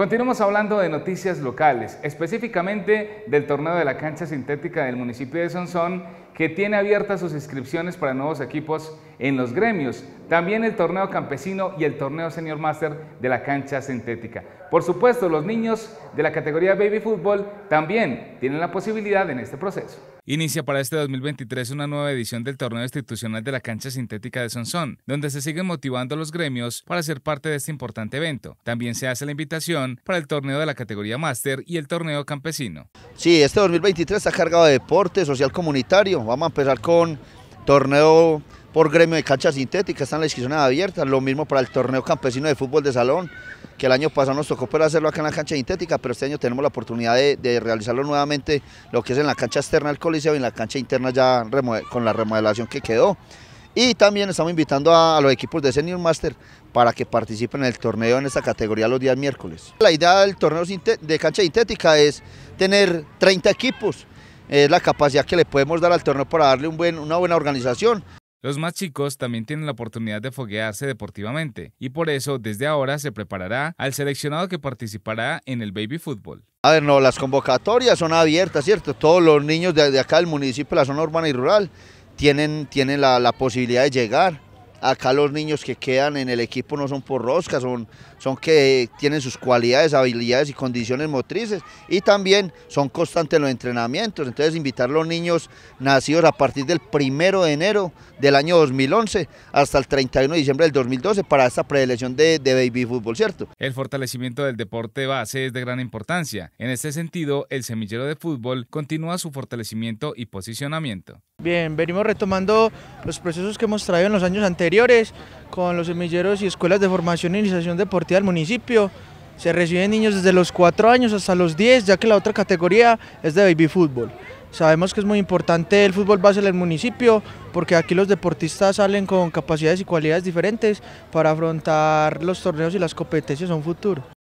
Continuamos hablando de noticias locales, específicamente del torneo de la cancha sintética del municipio de Sonsón, que tiene abiertas sus inscripciones para nuevos equipos en los gremios, también el torneo campesino y el torneo senior master de la cancha sintética. Por supuesto, los niños de la categoría baby fútbol también tienen la posibilidad en este proceso. Inicia para este 2023 una nueva edición del torneo institucional de la cancha sintética de Sonsón, donde se siguen motivando a los gremios para ser parte de este importante evento. También se hace la invitación para el torneo de la categoría máster y el torneo campesino. Sí, este 2023 está cargado de deporte social comunitario. Vamos a empezar con torneo por gremio de cancha sintética, están las inscripciones abiertas, lo mismo para el torneo campesino de fútbol de salón, que el año pasado nos tocó poder hacerlo acá en la cancha sintética, pero este año tenemos la oportunidad de, realizarlo nuevamente, lo que es en la cancha externa del Coliseo y en la cancha interna ya con la remodelación que quedó. Y también estamos invitando a, los equipos de Senior Master para que participen en el torneo en esta categoría los días miércoles. La idea del torneo de cancha sintética es tener 30 equipos, es la capacidad que le podemos dar al torneo para darle una buena organización. Los más chicos también tienen la oportunidad de foguearse deportivamente y por eso desde ahora se preparará al seleccionado que participará en el baby fútbol. A ver, no, las convocatorias son abiertas, ¿cierto? Todos los niños de, acá del municipio, la zona urbana y rural, tienen, tienen la posibilidad de llegar acá los niños que quedan en el equipo no son por rosca, son, son que tienen sus cualidades, habilidades y condiciones motrices y también son constantes en los entrenamientos. Entonces invitar a los niños nacidos a partir del primero de enero del año 2011 hasta el 31 de diciembre del 2012 para esta preelección de, de baby fútbol, ¿cierto? El fortalecimiento del deporte base es de gran importancia. En este sentido, el semillero de fútbol continúa su fortalecimiento y posicionamiento. Bien, venimos retomando los procesos que hemos traído en los años anteriores con los semilleros y escuelas de formación e iniciación deportiva del municipio. Se reciben niños desde los 4 años hasta los 10, ya que la otra categoría es de baby fútbol. Sabemos que es muy importante el fútbol base en el municipio porque aquí los deportistas salen con capacidades y cualidades diferentes para afrontar los torneos y las competencias a un futuro.